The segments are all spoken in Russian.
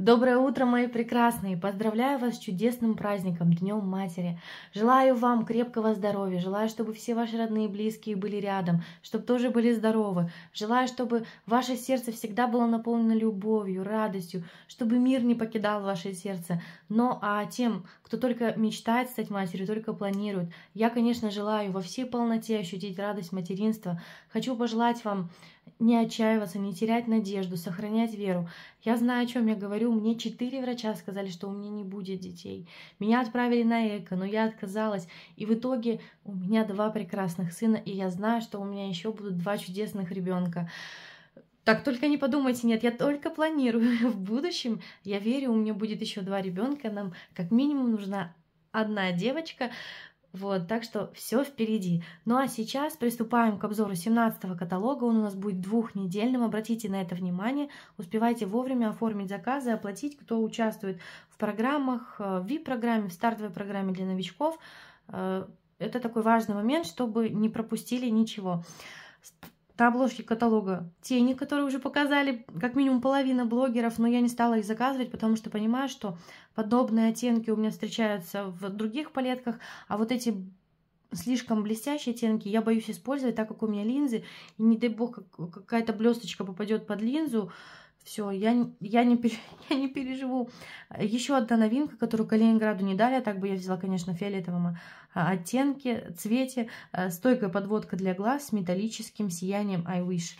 Доброе утро, мои прекрасные! Поздравляю вас с чудесным праздником, Днем Матери! Желаю вам крепкого здоровья, желаю, чтобы все ваши родные и близкие были рядом, чтобы тоже были здоровы, желаю, чтобы ваше сердце всегда было наполнено любовью, радостью, чтобы мир не покидал ваше сердце. Но а тем, кто только мечтает стать матерью, только планирует, я, конечно, желаю во всей полноте ощутить радость материнства. Хочу пожелать вам не отчаиваться, не терять надежду, сохранять веру. Я знаю, о чем я говорю. Мне четыре врача сказали, что у меня не будет детей. Меня отправили на эко, но я отказалась. И в итоге у меня два прекрасных сына, и я знаю, что у меня еще будут два чудесных ребенка. Так только не подумайте, нет, я только планирую. В будущем, я верю, у меня будет еще два ребенка. Нам как минимум нужна одна девочка, вот, так что все впереди. Ну а сейчас приступаем к обзору 17 каталога. Он у нас будет двухнедельным. Обратите на это внимание. Успевайте вовремя оформить заказы, оплатить, кто участвует в программах, э, в VIP-программе, в стартовой программе для новичков. Э, это такой важный момент, чтобы не пропустили ничего на обложке каталога тени, которые уже показали как минимум половина блогеров, но я не стала их заказывать, потому что понимаю, что подобные оттенки у меня встречаются в других палетках, а вот эти слишком блестящие оттенки я боюсь использовать, так как у меня линзы, и не дай бог какая-то блесточка попадет под линзу, все, я, я, не, я не переживу. Еще одна новинка, которую Калининграду не дали, а так бы я взяла, конечно, фиолетовом а, оттенки, цвете. А, стойкая подводка для глаз с металлическим сиянием I Wish.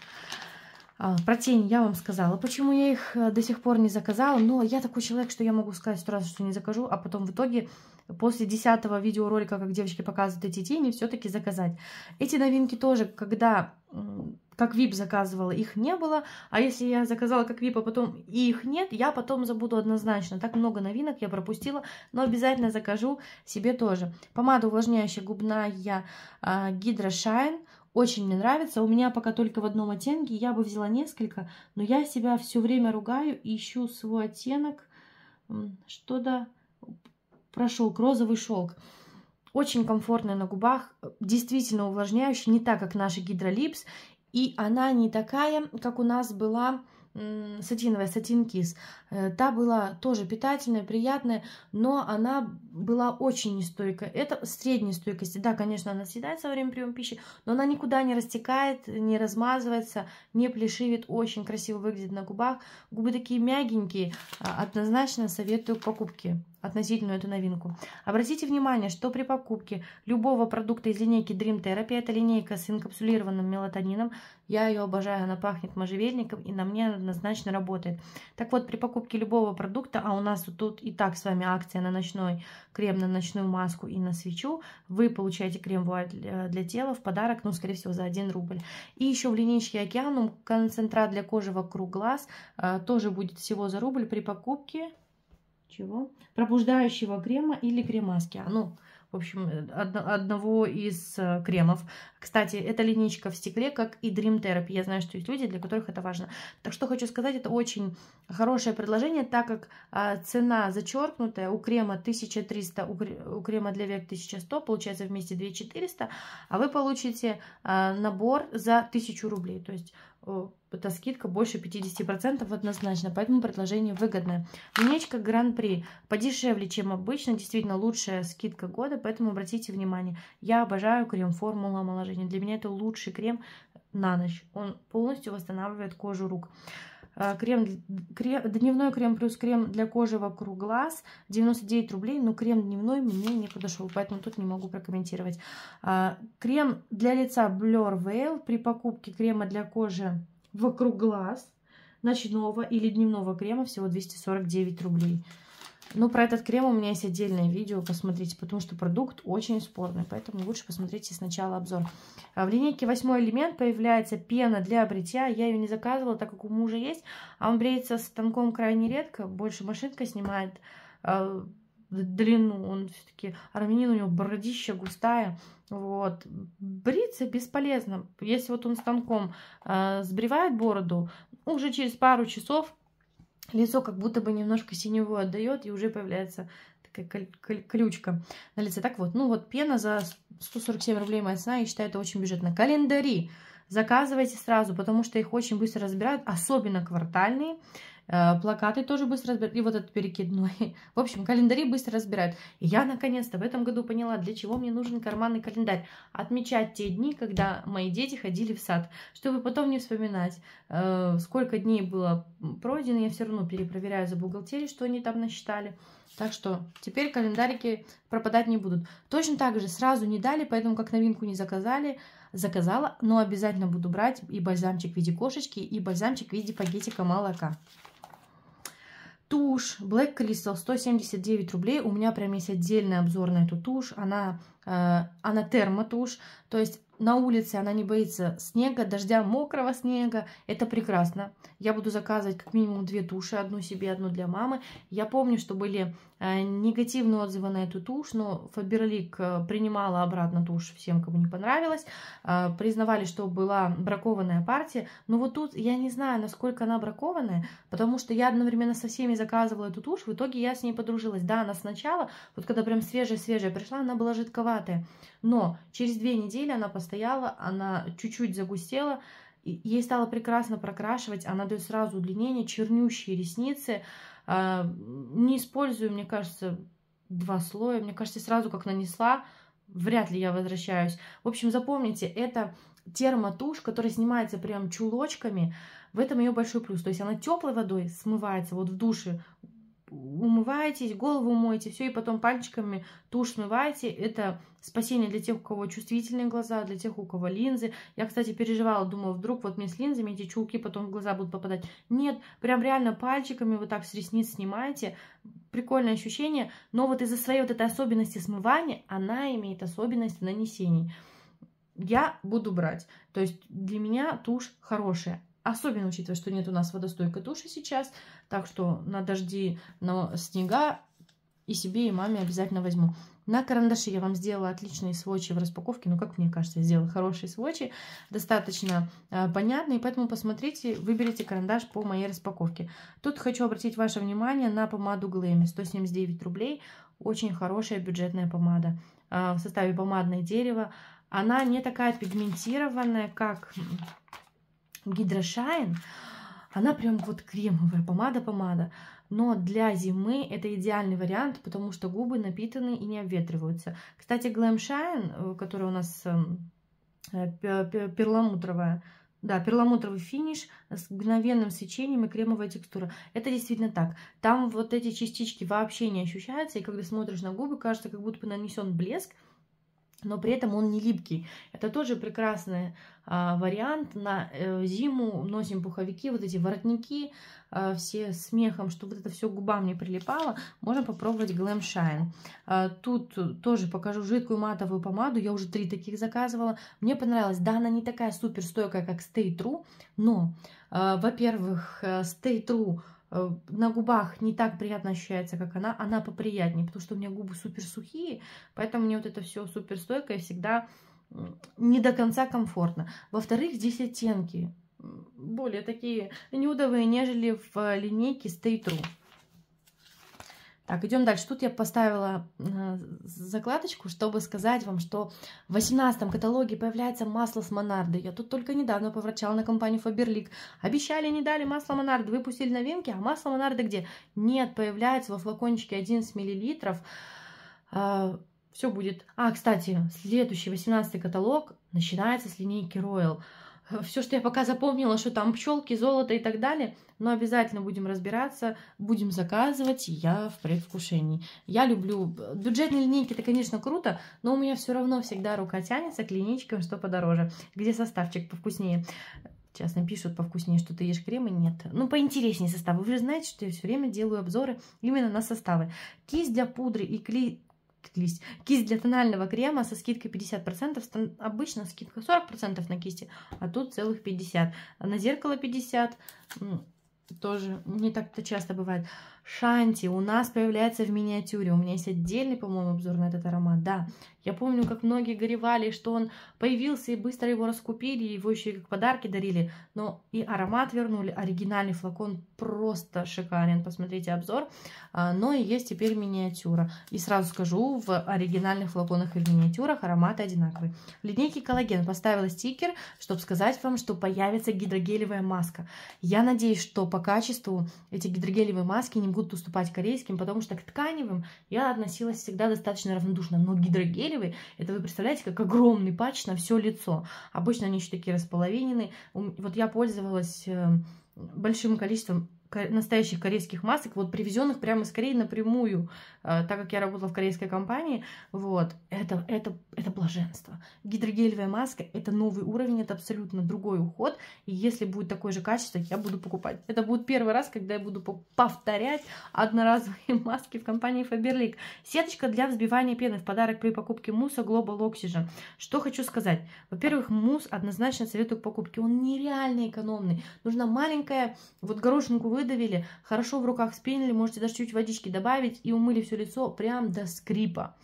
А, про тени я вам сказала, почему я их э, до сих пор не заказала, но я такой человек, что я могу сказать сто раз, что не закажу, а потом в итоге после 10 видеоролика, как девочки показывают эти тени, все-таки заказать. Эти новинки тоже, когда как VIP заказывала, их не было, а если я заказала как VIP, а потом и их нет, я потом забуду однозначно. Так много новинок я пропустила, но обязательно закажу себе тоже. Помада увлажняющая губная э, Hydra Shine, очень мне нравится. У меня пока только в одном оттенке, я бы взяла несколько, но я себя все время ругаю и ищу свой оттенок. Что-то порошок, розовый шелк. Очень комфортная на губах, действительно увлажняющая, не так, как наша гидролипс. И она не такая, как у нас была сатиновая, сатин э, Та была тоже питательная, приятная, но она была очень нестойкая. Это средней стойкости. Да, конечно, она съедается во время приема пищи, но она никуда не растекает, не размазывается, не плешивит. Очень красиво выглядит на губах. Губы такие мягенькие. Однозначно советую покупки относительно эту новинку. Обратите внимание, что при покупке любого продукта из линейки Dream Therapy, это линейка с инкапсулированным мелатонином, я ее обожаю, она пахнет можжевельником и на мне однозначно работает. Так вот, при покупке любого продукта, а у нас тут и так с вами акция на ночной крем, на ночную маску и на свечу, вы получаете крем для тела в подарок, ну, скорее всего, за 1 рубль. И еще в линейке Океанум концентрат для кожи вокруг глаз э, тоже будет всего за рубль при покупке чего? Пробуждающего крема или кремаски. А, ну, в общем, э, од одного из э, кремов. Кстати, эта линейка в стекле, как и Dream Therapy. Я знаю, что есть люди, для которых это важно. Так что хочу сказать, это очень хорошее предложение, так как э, цена зачеркнутая у крема 1300, у, у крема для век 1100, получается вместе 2400, а вы получите э, набор за 1000 рублей. То есть эта скидка больше 50% однозначно, поэтому предложение выгодное. Линейка Гран-при подешевле, чем обычно, действительно лучшая скидка года, поэтому обратите внимание. Я обожаю крем формула омоложения, для меня это лучший крем на ночь, он полностью восстанавливает кожу рук. Э, крем, крем, дневной крем плюс крем для кожи вокруг глаз 99 рублей, но крем дневной мне не подошел, поэтому тут не могу прокомментировать. Э, крем для лица Blur Veil при покупке крема для кожи вокруг глаз ночного или дневного крема всего 249 рублей. Ну, про этот крем у меня есть отдельное видео, посмотрите, потому что продукт очень спорный, поэтому лучше посмотрите сначала обзор. А, в линейке «Восьмой элемент» появляется пена для бритья, я ее не заказывала, так как у мужа есть, а он бреется станком крайне редко, больше машинка снимает э, длину, он все-таки армянин, у него бородища густая, вот. Бриться бесполезно, если вот он станком э, сбривает бороду, уже через пару часов лицо как будто бы немножко синевую отдает, и уже появляется такая колючка на лице. Так вот, ну вот пена за 147 рублей моя цена, я считаю, это очень бюджетно. Календари заказывайте сразу, потому что их очень быстро разбирают, особенно квартальные. Э, плакаты тоже быстро разбирают, и вот этот перекидной. В общем, календари быстро разбирают. И я наконец-то в этом году поняла, для чего мне нужен карманный календарь. Отмечать те дни, когда мои дети ходили в сад, чтобы потом не вспоминать, э, сколько дней было пройдено, я все равно перепроверяю за бухгалтерией, что они там насчитали. Так что теперь календарики пропадать не будут. Точно так же сразу не дали, поэтому как новинку не заказали, заказала, но обязательно буду брать и бальзамчик в виде кошечки, и бальзамчик в виде пакетика молока. Тушь Black Crystal 179 рублей. У меня прям есть отдельный обзор на эту тушь. Она, э, она термотушь. То есть на улице, она не боится снега, дождя, мокрого снега. Это прекрасно. Я буду заказывать как минимум две туши, одну себе, одну для мамы. Я помню, что были э, негативные отзывы на эту тушь, но Фаберлик э, принимала обратно тушь всем, кому не понравилось. Э, признавали, что была бракованная партия. Но вот тут я не знаю, насколько она бракованная, потому что я одновременно со всеми заказывала эту тушь, в итоге я с ней подружилась. Да, она сначала, вот когда прям свежая-свежая пришла, она была жидковатая. Но через две недели она постояла, она чуть-чуть загустела, ей стало прекрасно прокрашивать, она дает сразу удлинение, чернющие ресницы. А, не использую, мне кажется, два слоя. Мне кажется, сразу как нанесла, вряд ли я возвращаюсь. В общем, запомните, это термотушь, которая снимается прям чулочками. В этом ее большой плюс. То есть она теплой водой смывается, вот в душе умываетесь, голову моете, все, и потом пальчиками тушь смываете. Это спасение для тех, у кого чувствительные глаза, для тех, у кого линзы. Я, кстати, переживала, думала, вдруг вот мне с линзами эти чулки потом в глаза будут попадать. Нет, прям реально пальчиками вот так с ресниц снимайте. Прикольное ощущение, но вот из-за своей вот этой особенности смывания, она имеет особенность нанесений. я буду брать. То есть для меня тушь хорошая. Особенно учитывая, что нет у нас водостойкой туши сейчас. Так что на дожди, на снега и себе, и маме обязательно возьму. На карандаши я вам сделала отличные сводчи в распаковке. Ну, как мне кажется, я сделала хорошие сводчи, достаточно э, понятные. Поэтому посмотрите, выберите карандаш по моей распаковке. Тут хочу обратить ваше внимание на помаду Глэми. 179 рублей. Очень хорошая бюджетная помада. Э, в составе помадное дерево. Она не такая пигментированная, как гидрошайн. Она прям вот кремовая, помада-помада. Но для зимы это идеальный вариант, потому что губы напитаны и не обветриваются. Кстати, Glam Shine, э, которая у нас эм, э, перламутровая, да, перламутровый финиш с мгновенным свечением и кремовая текстура. Это действительно так. Там вот эти частички вообще не ощущаются, и когда смотришь на губы, кажется, как будто бы нанесен блеск, но при этом он не липкий. Это тоже прекрасный а, вариант. На э, зиму носим пуховики, вот эти воротники, а, все смехом, что вот это все губам не прилипало. Можно попробовать Glam Shine. А, тут тоже покажу жидкую матовую помаду. Я уже три таких заказывала. Мне понравилась. Да, она не такая супер стойкая, как Stay True, но, а, во-первых, э, Stay True Э, на губах не так приятно ощущается, как она, она поприятнее, потому что у меня губы супер сухие, поэтому мне вот это все супер стойкое всегда не до конца комфортно. Во-вторых, здесь оттенки более такие нюдовые, нежели в э, линейке Stay True. Так, идем дальше. Тут я поставила а, закладочку, чтобы сказать вам, что в 18 каталоге появляется масло с Монарды. Я тут только недавно поворачивала на компанию Faberlic. Обещали, не дали масло Монарды. Выпустили новинки, а масло Монарды где? Нет, появляется во флакончике 11 мл. Все будет. А, кстати, следующий 18 каталог начинается с линейки Royal. Все, что я пока запомнила, что там пчелки, золото и так далее – но обязательно будем разбираться, будем заказывать, я в предвкушении. Я люблю... Бюджетные линейки, это, конечно, круто, но у меня все равно всегда рука тянется к линейкам, что подороже, где составчик повкуснее. Сейчас напишут повкуснее, что ты ешь крема, нет. Ну, поинтереснее составы. Вы же знаете, что я все время делаю обзоры именно на составы. Кисть для пудры и кли... Кисть. кисть для тонального крема со скидкой 50%. Обычно скидка 40% на кисти, а тут целых 50%. На зеркало 50% тоже не так-то часто бывает. Шанти у нас появляется в миниатюре. У меня есть отдельный, по-моему, обзор на этот аромат, да. Я помню, как многие горевали, что он появился и быстро его раскупили, его еще и как подарки дарили. Но и аромат вернули, оригинальный флакон просто шикарен. Посмотрите обзор. А, но и есть теперь миниатюра. И сразу скажу, в оригинальных флаконах и в миниатюрах ароматы одинаковые. В линейке коллаген поставила стикер, чтобы сказать вам, что появится гидрогелевая маска. Я надеюсь, что по качеству эти гидрогелевые маски не будут будут уступать корейским, потому что к тканевым я относилась всегда достаточно равнодушно. Но гидрогелевые, это вы представляете, как огромный патч на все лицо. Обычно они еще такие располовинены. Вот я пользовалась э, большим количеством настоящих корейских масок, вот привезенных прямо из Кореи напрямую, э, так как я работала в корейской компании, вот, это, это, это блаженство. Гидрогелевая маска – это новый уровень, это абсолютно другой уход, и если будет такое же качество, я буду покупать. Это будет первый раз, когда я буду повторять одноразовые маски в компании Faberlic. Сеточка для взбивания пены в подарок при покупке мусса Global Oxygen. Что хочу сказать. Во-первых, мусс однозначно советую к покупке, он нереально экономный. Нужна маленькая, вот горошинку выдавили, хорошо в руках спенили, можете даже чуть водички добавить и умыли все лицо прям до скрипа.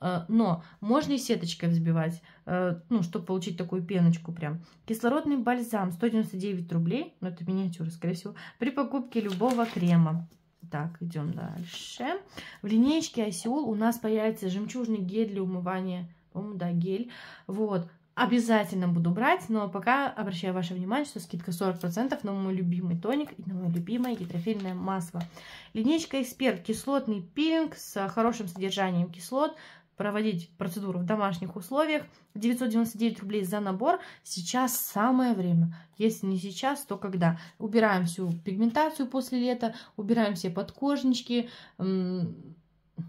Э, но можно и сеточкой взбивать, э, ну, чтобы получить такую пеночку прям. Кислородный бальзам 199 рублей, ну, это миниатюра, скорее всего, при покупке любого крема. Так, идем дальше. В линеечке осиол у нас появится жемчужный гель для умывания, по-моему, да, гель. Вот, Обязательно буду брать, но пока обращаю ваше внимание, что скидка 40% на мой любимый тоник и на мое любимое гидрофильное масло. Линейка Эксперт кислотный пилинг с хорошим содержанием кислот. Проводить процедуру в домашних условиях. 999 рублей за набор. Сейчас самое время. Если не сейчас, то когда? Убираем всю пигментацию после лета, убираем все подкожнички,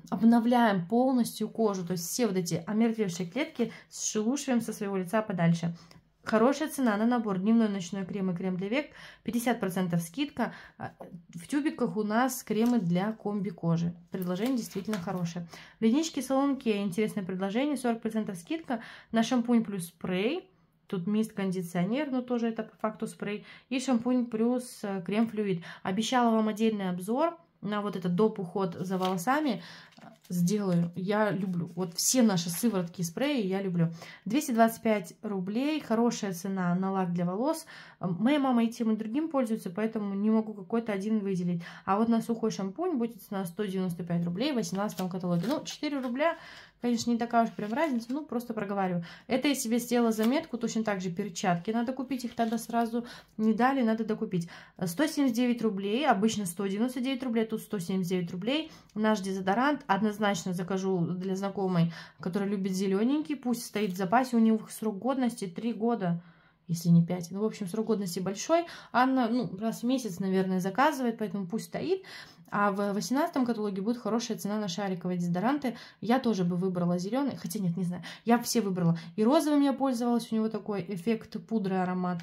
обновляем полностью кожу, то есть все вот эти омертвевшие клетки сшелушиваем со своего лица подальше. Хорошая цена на набор дневной ночной крем и крем для век, 50% скидка. А, в тюбиках у нас кремы для комби кожи. Предложение действительно хорошее. Линички салонки, интересное предложение, 40% скидка на шампунь плюс спрей. Тут мист кондиционер, но тоже это по факту спрей. И шампунь плюс э, крем-флюид. Обещала вам отдельный обзор на вот этот доп. уход за волосами э, сделаю. Я люблю. Вот все наши сыворотки и спреи я люблю. 225 рублей. Хорошая цена на лак для волос. Моя мама и тем и другим пользуются, поэтому не могу какой-то один выделить. А вот на сухой шампунь будет цена 195 рублей в 18 каталоге. Ну, 4 рубля, конечно, не такая уж прям разница, ну, просто проговариваю. Это я себе сделала заметку, точно так же перчатки надо купить, их тогда сразу не дали, надо докупить. 179 рублей, обычно 199 рублей, тут 179 рублей. Наш дезодорант однозначно закажу для знакомой, которая любит зелененький, пусть стоит в запасе, у него срок годности 3 года если не 5. Ну, в общем, срок годности большой. Анна, ну, раз в месяц, наверное, заказывает, поэтому пусть стоит. А в 18 каталоге будет хорошая цена на шариковые дезодоранты. Я тоже бы выбрала зеленый, хотя нет, не знаю. Я все выбрала. И розовым я пользовалась, у него такой эффект пудры, аромат.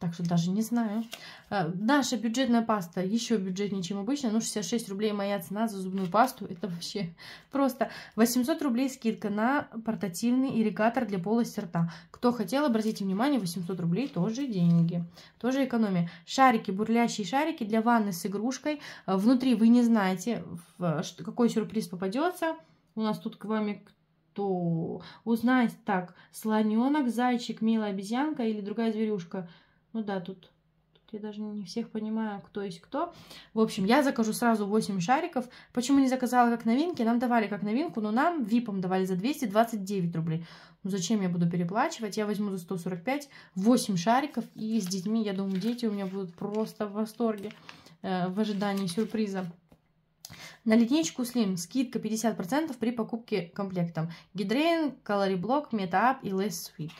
Так что даже не знаю. А, наша бюджетная паста еще бюджетнее, чем обычно. Ну, 66 рублей моя цена за зубную пасту. Это вообще просто 800 рублей скидка на портативный ирригатор для полости рта. Кто хотел, обратите внимание, 800 рублей тоже деньги. Тоже экономия. Шарики, бурлящие шарики для ванны с игрушкой. А, внутри вы не знаете, какой сюрприз попадется. У нас тут к вами кто узнать так, слоненок, зайчик, милая обезьянка или другая зверюшка – ну да, тут, тут я даже не всех понимаю, кто есть кто. В общем, я закажу сразу 8 шариков. Почему не заказала как новинки? Нам давали как новинку, но нам випом давали за 229 рублей. Ну зачем я буду переплачивать? Я возьму за 145 8 шариков. И с детьми, я думаю, дети у меня будут просто в восторге э, в ожидании сюрприза. На ледничку Slim скидка 50% при покупке комплектом. Гидрейн, Калориблок, Метаап и Less Sweet.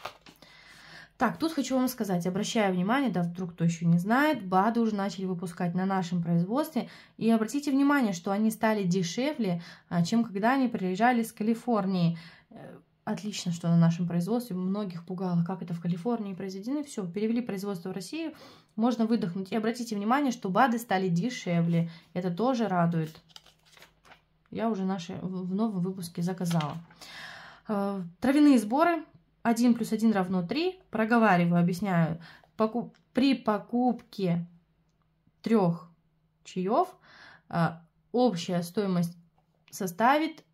Так, тут хочу вам сказать, обращая внимание, да, вдруг кто еще не знает, БАДы уже начали выпускать на нашем производстве. И обратите внимание, что они стали дешевле, а, чем когда они приезжали с Калифорнии. Э, отлично, что на нашем производстве. Многих пугало, как это в Калифорнии произведены, Все, перевели производство в Россию, можно выдохнуть. И обратите внимание, что БАДы стали дешевле. Это тоже радует. Я уже наши в новом выпуске заказала. Э, травяные сборы 1 плюс 1 равно 3. Проговариваю, объясняю. Покуп... При покупке трех чаев а, общая стоимость составит,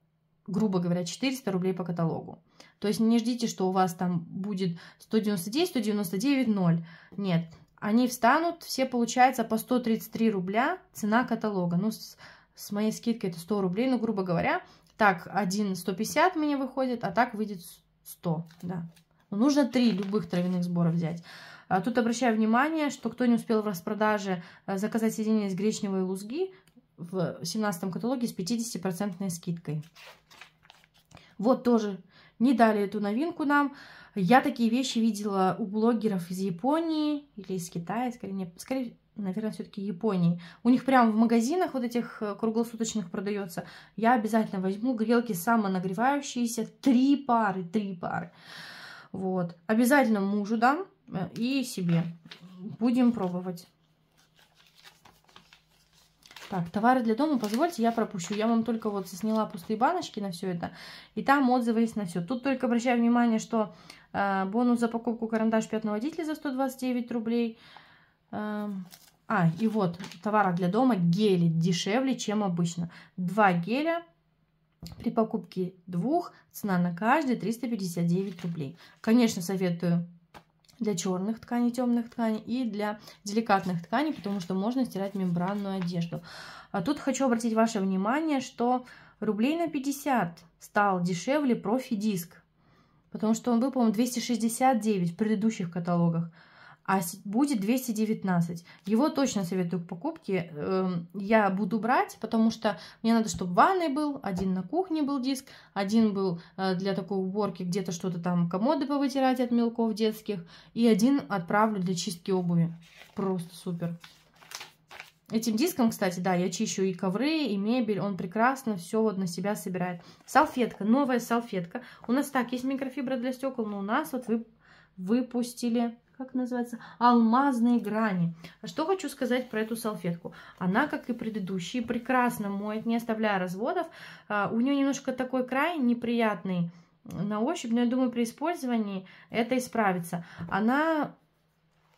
грубо говоря, 400 рублей по каталогу. То есть не ждите, что у вас там будет 199, 199, 0. Нет, они встанут, все получается по 133 рубля цена каталога. Ну, с, с моей скидкой это 100 рублей, ну, грубо говоря, так, один 150 мне выходит, а так выйдет 100, да. Но ну, нужно 3 любых травяных сбора взять. А тут обращаю внимание, что кто не успел в распродаже э, заказать соединение из гречневой лузги в 17 каталоге с 50% скидкой. Вот тоже не дали эту новинку нам. Я такие вещи видела у блогеров из Японии или из Китая, скорее, не, скорее наверное, все-таки Японии. У них прямо в магазинах вот этих э, круглосуточных продается. Я обязательно возьму грелки самонагревающиеся. Три пары, три пары. Вот. Обязательно мужу дам э, и себе. Будем пробовать. Так, товары для дома, позвольте, я пропущу. Я вам только вот сняла пустые баночки на все это. И там отзывы есть на все. Тут только обращаю внимание, что э, бонус за покупку карандаш пятного водителя за 129 рублей. Э, а, и вот, товары для дома, гели дешевле, чем обычно. Два геля при покупке двух, цена на каждый 359 рублей. Конечно, советую для черных тканей, темных тканей и для деликатных тканей, потому что можно стирать мембранную одежду. А тут хочу обратить ваше внимание, что рублей на 50 стал дешевле профи-диск, потому что он был, по-моему, 269 в предыдущих каталогах а будет 219. Его точно советую к покупке. Эм, я буду брать, потому что мне надо, чтобы в ванной был, один на кухне был диск, один был э, для такой уборки, где-то что-то там комоды повытирать от мелков детских, и один отправлю для чистки обуви. Просто супер. Этим диском, кстати, да, я чищу и ковры, и мебель, он прекрасно все вот на себя собирает. Салфетка, новая салфетка. У нас так, есть микрофибра для стекол, но у нас вот вы, выпустили как называется, алмазные грани. А Что хочу сказать про эту салфетку. Она, как и предыдущие, прекрасно моет, не оставляя разводов. А, у нее немножко такой край неприятный на ощупь, но я думаю, при использовании это исправится. Она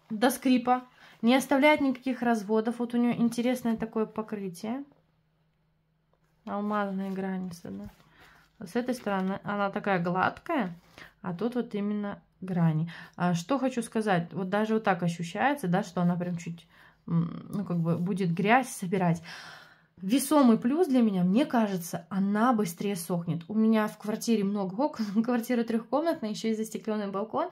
до скрипа, не оставляет никаких разводов. Вот у нее интересное такое покрытие. Алмазные грани с одной. С этой стороны она такая гладкая, а тут вот именно грани. А что хочу сказать, вот даже вот так ощущается, да, что она прям чуть, ну, как бы будет грязь собирать. Весомый плюс для меня, мне кажется, она быстрее сохнет. У меня в квартире много окон, квартира трехкомнатная, еще и застекленный балкон.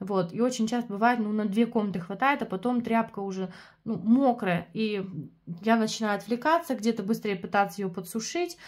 Вот, и очень часто бывает, ну, на две комнаты хватает, а потом тряпка уже, ну, мокрая, и я начинаю отвлекаться, где-то быстрее пытаться ее подсушить,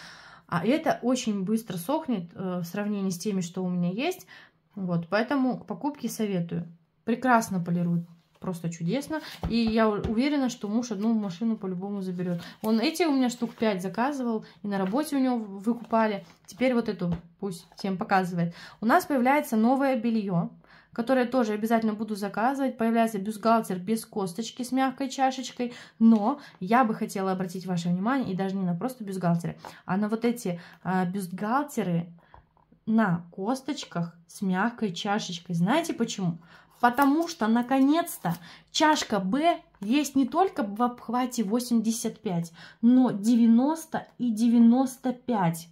а это очень быстро сохнет э, в сравнении с теми, что у меня есть. Вот, поэтому к покупке советую. Прекрасно полирует, просто чудесно. И я уверена, что муж одну машину по-любому заберет. Он эти у меня штук 5 заказывал, и на работе у него выкупали. Теперь вот эту пусть всем показывает. У нас появляется новое белье, которое тоже обязательно буду заказывать. Появляется бюстгальтер без косточки с мягкой чашечкой, но я бы хотела обратить ваше внимание, и даже не на просто бюстгальтеры, а на вот эти а, бюстгальтеры, на косточках с мягкой чашечкой. Знаете почему? Потому что, наконец-то, чашка Б есть не только в обхвате 85, но 90 и 95.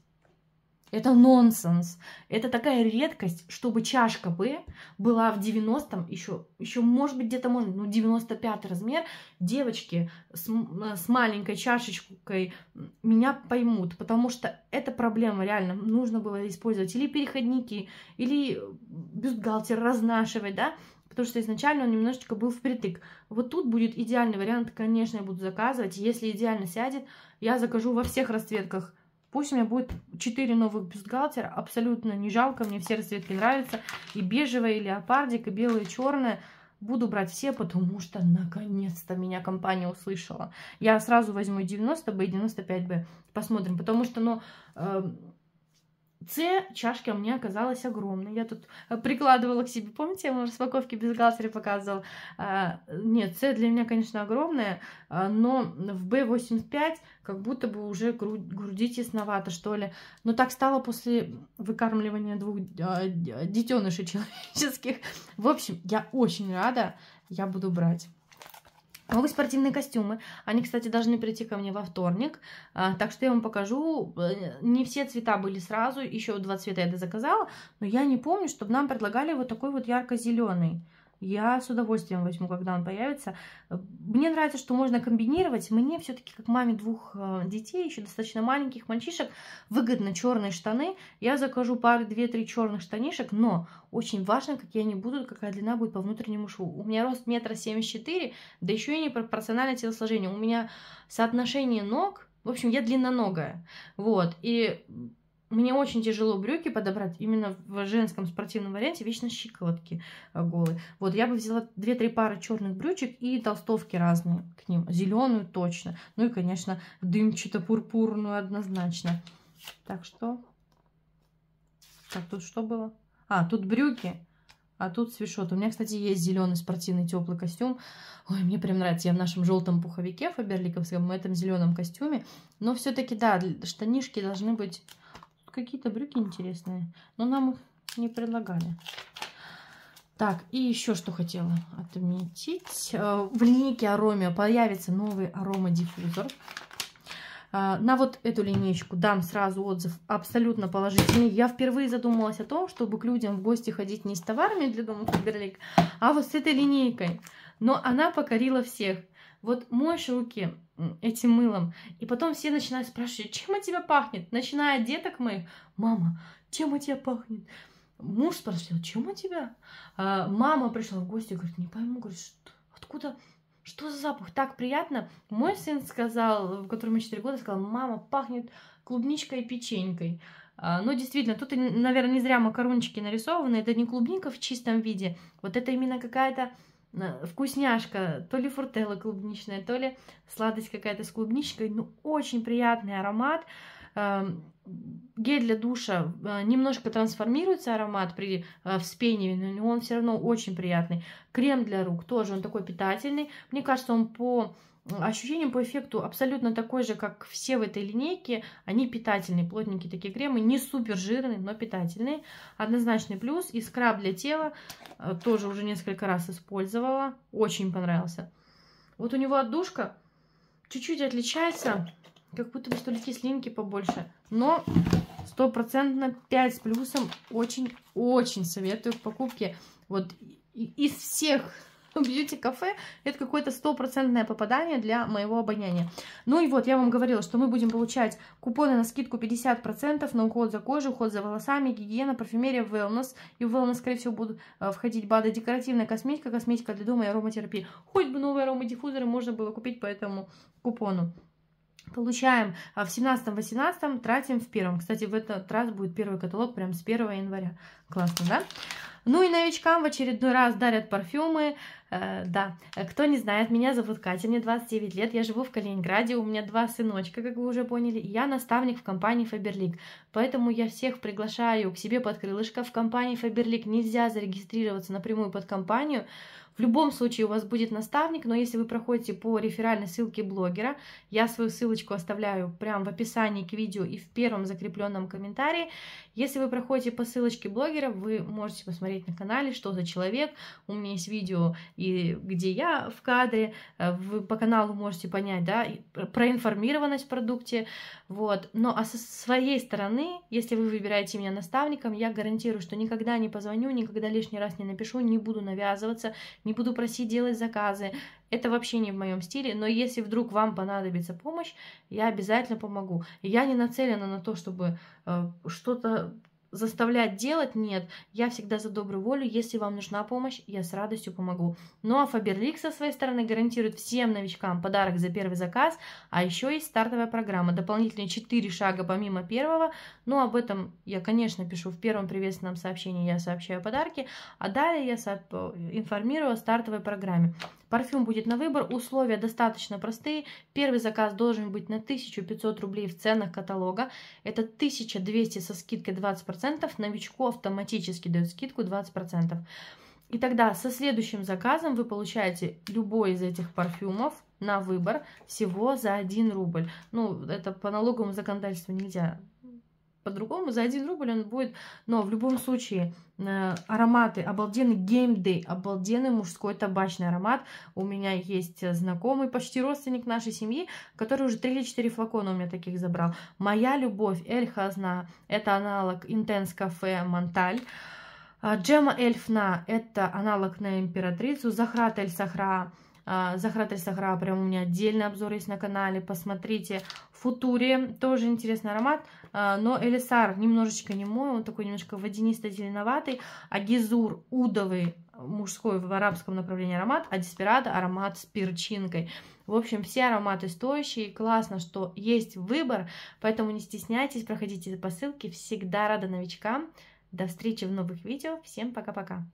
Это нонсенс. Это такая редкость, чтобы чашка Б была в 90-м, еще, еще может быть где-то можно, ну 95 размер. Девочки с, с маленькой чашечкой меня поймут, потому что эта проблема реально нужно было использовать или переходники, или бюстгальтер разнашивать, да, потому что изначально он немножечко был впритык. Вот тут будет идеальный вариант, конечно, я буду заказывать. Если идеально сядет, я закажу во всех расцветках Пусть у меня будет 4 новых бюстгальтера, абсолютно не жалко, мне все расцветки нравятся. И бежевая, и леопардик, и белая, и черная. Буду брать все, потому что наконец-то меня компания услышала. Я сразу возьму 90Б и 95Б. Посмотрим, потому что, ну... Э Це чашка мне оказалась огромной. Я тут э, прикладывала к себе, помните, я вам распаковки без бюстгальтере показывала. А, нет, С для меня, конечно, огромная, а, но в B85 как будто бы уже грудь, груди тесновато, что ли. Но так стало после выкармливания двух а, детенышей человеческих. В общем, я очень рада, я буду брать. Новые спортивные костюмы. Они, кстати, должны прийти ко мне во вторник. А, так что я вам покажу. Э, не все цвета были сразу. Еще два цвета я заказала. Но я не помню, чтобы нам предлагали вот такой вот ярко-зеленый. Я с удовольствием возьму, когда он появится. Э, мне нравится, что можно комбинировать. Мне все-таки, как маме двух э, детей, еще достаточно маленьких мальчишек, выгодно черные штаны. Я закажу пару, две-три черных штанишек, но очень важно, какие они будут, какая длина будет по внутреннему шву. У меня рост метра семьдесят четыре, да еще и не пропорциональное телосложение. У меня соотношение ног в общем, я длинноногая. Вот. И мне очень тяжело брюки подобрать именно в женском спортивном варианте, вечно щиколотки э, голые. Вот, я бы взяла 2-3 пары черных брючек и толстовки разные к ним. Зеленую точно. Ну и, конечно, дымчато-пурпурную однозначно. Так что... Так, тут что было? А, тут брюки, а тут свишот. У меня, кстати, есть зеленый спортивный теплый костюм. Ой, мне прям нравится. Я в нашем желтом пуховике фаберликовском, в этом зеленом костюме. Но все-таки, да, штанишки должны быть какие-то брюки интересные, но нам их не предлагали. Так, и еще что хотела отметить. Э, в линейке Аромия появится новый аромадиффузор. Э, на вот эту линейку дам сразу отзыв абсолютно положительный. Я впервые задумалась о том, чтобы к людям в гости ходить не с товарами для дома Фаберлик, а вот с этой линейкой. Но она покорила всех. Вот мой руки этим мылом. И потом все начинают спрашивать, чем от тебя пахнет? Начиная от деток моих, мама, чем от тебя пахнет? Муж спросил, чем у тебя? А, мама пришла в гости, говорит, не пойму, говорит, что, откуда, что за запах? Так приятно. Мой сын сказал, в котором 4 года, сказал, мама, пахнет клубничкой и печенькой. А, ну, действительно, тут, наверное, не зря макарончики нарисованы. Это не клубника в чистом виде. Вот это именно какая-то вкусняшка, то ли фуртелла клубничная, то ли сладость какая-то с клубничкой, ну, очень приятный аромат. Эм, гель для душа э, немножко трансформируется аромат при э, вспении, но он все равно очень приятный. Крем для рук тоже, он такой питательный. Мне кажется, он по ощущением по эффекту абсолютно такой же, как все в этой линейке. Они питательные, плотненькие такие кремы, не супер жирные, но питательные. Однозначный плюс. И скраб для тела э, тоже уже несколько раз использовала. Очень понравился. Вот у него отдушка чуть-чуть отличается, как будто бы столики слинки побольше. Но стопроцентно 5 с плюсом очень-очень советую к покупке. Вот из всех бьюти-кафе — это какое-то стопроцентное попадание для моего обоняния. Ну и вот, я вам говорила, что мы будем получать купоны на скидку 50% на уход за кожей, уход за волосами, гигиена, парфюмерия, wellness. И в wellness, скорее всего, будут э, входить БАДы, декоративная косметика, косметика для дома и ароматерапии. Хоть бы новые аромадиффузоры можно было купить по этому купону. Получаем э, в 17-18, тратим в первом. Кстати, в этот раз будет первый каталог прям с 1 января. Классно, да? Ну и новичкам в очередной раз дарят парфюмы, Э, да, э, кто не знает, меня зовут Катя, мне 29 лет, я живу в Калининграде, у меня два сыночка, как вы уже поняли, и я наставник в компании Faberlic. поэтому я всех приглашаю к себе под крылышко в компании Faberlic нельзя зарегистрироваться напрямую под компанию, в любом случае у вас будет наставник, но если вы проходите по реферальной ссылке блогера, я свою ссылочку оставляю прямо в описании к видео и в первом закрепленном комментарии. Если вы проходите по ссылочке блогера, вы можете посмотреть на канале, что за человек. У меня есть видео и где я в кадре, э, вы по каналу можете понять, да, проинформированность в продукте, вот. Но а со своей стороны, если вы выбираете меня наставником, я гарантирую, что никогда не позвоню, никогда лишний раз не напишу, не буду навязываться, не буду просить делать заказы, это вообще не в моем стиле, но если вдруг вам понадобится помощь, я обязательно помогу. Я не нацелена на то, чтобы э, что-то заставлять делать нет. Я всегда за добрую волю. Если вам нужна помощь, я с радостью помогу. Ну а Faberlic со своей стороны гарантирует всем новичкам подарок за первый заказ, а еще есть стартовая программа. Дополнительные 4 шага помимо первого. Но ну, об этом я, конечно, пишу в первом приветственном сообщении, я сообщаю подарки, а далее я информирую о стартовой программе. Парфюм будет на выбор, условия достаточно простые. Первый заказ должен быть на 1500 рублей в ценах каталога. Это 1200 со скидкой 20%, новичку автоматически дают скидку 20%. И тогда со следующим заказом вы получаете любой из этих парфюмов на выбор всего за 1 рубль. Ну, это по налоговому законодательству нельзя по-другому, за 1 рубль он будет, но в любом случае э, ароматы, обалденный Game Day, обалденный мужской табачный аромат. У меня есть э, знакомый, почти родственник нашей семьи, который уже 3 или 4 флакона у меня таких забрал. Моя любовь, Эль Хазна, это аналог Intense Cafe Монталь. А, Джема Эльфна – это аналог на императрицу. Захрат Эль Сахра а, Захрат Эль Сахра, прям у меня отдельный обзор есть на канале, посмотрите. Футуре, тоже интересный аромат, а, но Элисар немножечко не мой, он такой немножко водянисто-зеленоватый, а Гизур удовый мужской в арабском направлении аромат, а Деспирадо аромат с перчинкой. В общем, все ароматы стоящие, классно, что есть выбор, поэтому не стесняйтесь, проходите по ссылке, всегда рада новичкам. До встречи в новых видео, всем пока-пока!